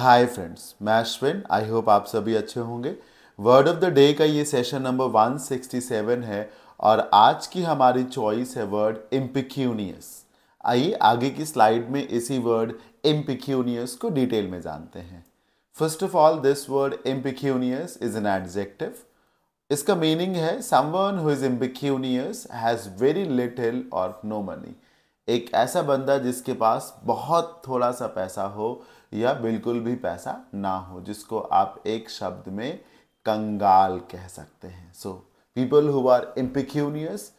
Hi friends मैं Ashwin I hope आप सभी अच्छे होंगे वर्ड ऑफ द डे का ये सेशन नंबर 167 है और आज की हमारी चॉइस है वर्ड इम्पिक्यूनियस आइए आगे की स्लाइड में इसी वर्ड इम्पिक्यूनियस को डिटेल में जानते हैं first of all this word impecunious is an adjective इसका मीनिंग है someone who is impecunious has very little और नो मनी एक ऐसा बंदा जिसके पास बहुत थोड़ा सा पैसा हो या बिल्कुल भी पैसा ना हो जिसको आप एक शब्द में कंगाल कह सकते हैं so people who are impecunious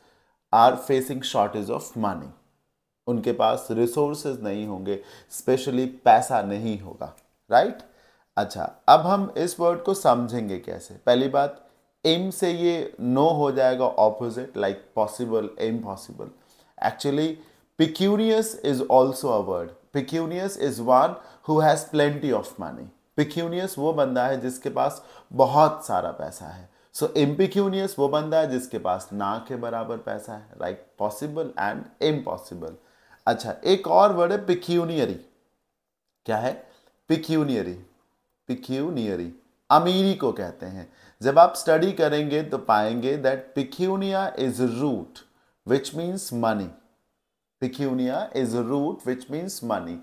are facing shortage of money उनके पास रिसोर्सेज नहीं होंगे स्पेशली पैसा नहीं होगा राइट right? अच्छा अब हम इस वर्ड को समझेंगे कैसे पहली बात एम से ये नो no हो जाएगा opposite like possible impossible actually Pecunious is also a word. Pecunious is one who has plenty of money. Pecunious वो बंदा है जिसके पास बहुत सारा पैसा है सो इम्पिक्यूनियस वो बंदा है जिसके पास ना के बराबर पैसा है लाइक पॉसिबल एंड इम्पॉसिबल अच्छा एक और वर्ड है पिक्यूनियरी क्या है पिक्यूनियरी पिक्यूनियरी अमीरी को कहते हैं जब आप स्टडी करेंगे तो पाएंगे that pecunia is root which means money pecunia is root which means money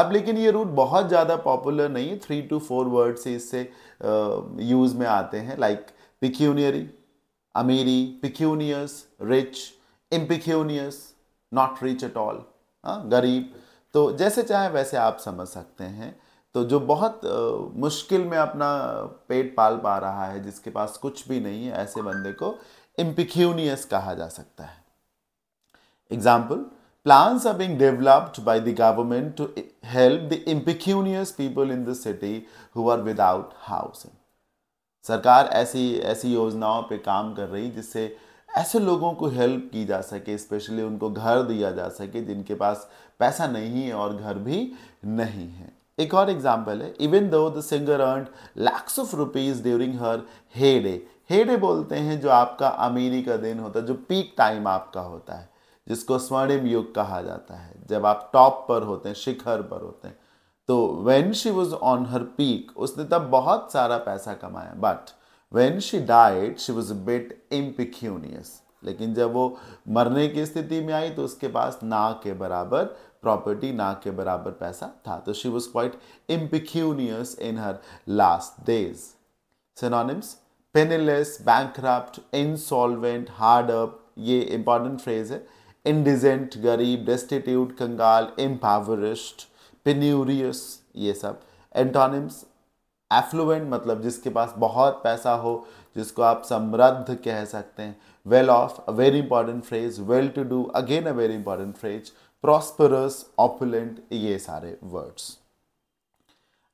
अब लेकिन ये रूट बहुत ज़्यादा पॉपुलर नहीं थ्री टू फोर वर्ड्स इससे यूज़ में आते हैं लाइक पिक्यूनियरी अमीरी pecunious rich impecunious not rich at all गरीब तो जैसे चाहे वैसे आप समझ सकते हैं तो जो बहुत आ, मुश्किल में अपना पेट पाल पा रहा है जिसके पास कुछ भी नहीं है ऐसे बंदे को इम्पिक्यूनियस कहा जा सकता है example Plans are being developed by the government to help the impecunious people in the city who are without housing. सरकार ऐसी ऐसी योजनाओं पे काम कर रही जिससे ऐसे लोगों को हेल्प की जा सके स्पेशली उनको घर दिया जा सके जिनके पास पैसा नहीं है और घर भी नहीं है एक और एग्जाम्पल है even though the singer earn lakhs of rupees during her heyday heyday बोलते हैं जो आपका अमीरी का दिन होता है जो पीक टाइम आपका होता है जिसको स्वर्णिम युग कहा जाता है जब आप टॉप पर होते हैं शिखर पर होते हैं तो when she was on her peak उसने तब बहुत सारा पैसा कमाया but when she died she was bit impecunious लेकिन जब वो मरने की स्थिति में आई तो उसके पास ना के बराबर प्रॉपर्टी ना के बराबर पैसा था तो she was quite impecunious in her last days synonyms penniless bank insolvent hard up ये इंपॉर्टेंट फ्रेज है इंडिजेंट गरीब डेस्टिट्यूट कंगाल एम्पावरिश्ड पिन्यूरियस ये सब एंटोनिम्स एफ्लुएंट मतलब जिसके पास बहुत पैसा हो जिसको आप समृद्ध कह सकते हैं well off a very important phrase well to do again a very important phrase prosperous opulent ये सारे वर्ड्स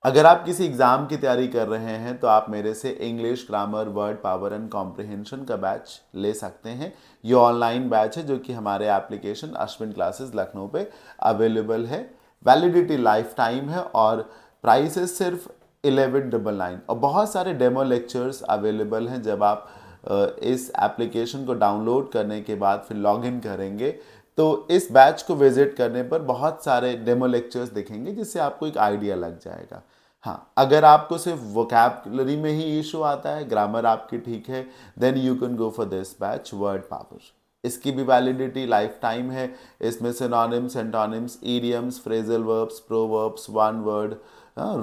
अगर आप किसी एग्ज़ाम की तैयारी कर रहे हैं तो आप मेरे से English grammar word power and comprehension का बैच ले सकते हैं ये ऑनलाइन बैच है जो कि हमारे एप्लीकेशन अश्विन क्लासेस लखनऊ पे अवेलेबल है वैलिडिटी लाइफ टाइम है और प्राइस है सिर्फ एलेवन डबल नाइन और बहुत सारे डेमो लेक्चर्स अवेलेबल हैं जब आप इस एप्लीकेशन को डाउनलोड करने के बाद फिर इन करेंगे तो इस बैच को विजिट करने पर बहुत सारे डेमो लेक्चर्स दिखेंगे जिससे आपको एक आइडिया लग जाएगा हाँ अगर आपको सिर्फ वोकेबलरी में ही इशू आता है ग्रामर आपकी ठीक है then you can go for this batch word power इसकी भी वैलिडिटी लाइफ टाइम है इसमें synonyms antonyms idioms phrasal verbs proverbs one word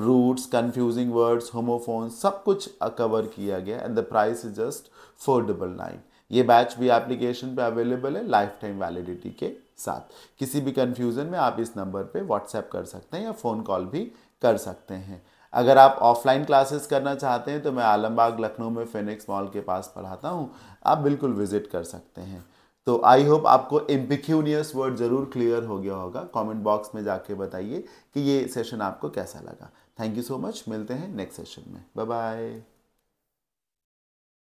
roots confusing words homophones सब कुछ कवर किया गया and the price is just four double nine ये batch भी एप्लीकेशन पे अवेलेबल है लाइफ टाइम वैलिडिटी के साथ किसी भी कन्फ्यूज़न में आप इस नंबर पे व्हाट्सएप कर सकते हैं या फ़ोन कॉल भी कर सकते हैं अगर आप ऑफलाइन क्लासेस करना चाहते हैं तो मैं आलमबाग लखनऊ में फेनिक्स मॉल के पास पढ़ाता हूँ आप बिल्कुल विजिट कर सकते हैं तो आई होप आपको एम्पिक्यूनियस वर्ड ज़रूर क्लियर हो गया होगा कमेंट बॉक्स में जाके बताइए कि ये सेशन आपको कैसा लगा थैंक यू सो मच मिलते हैं नेक्स्ट सेशन में बाय बाय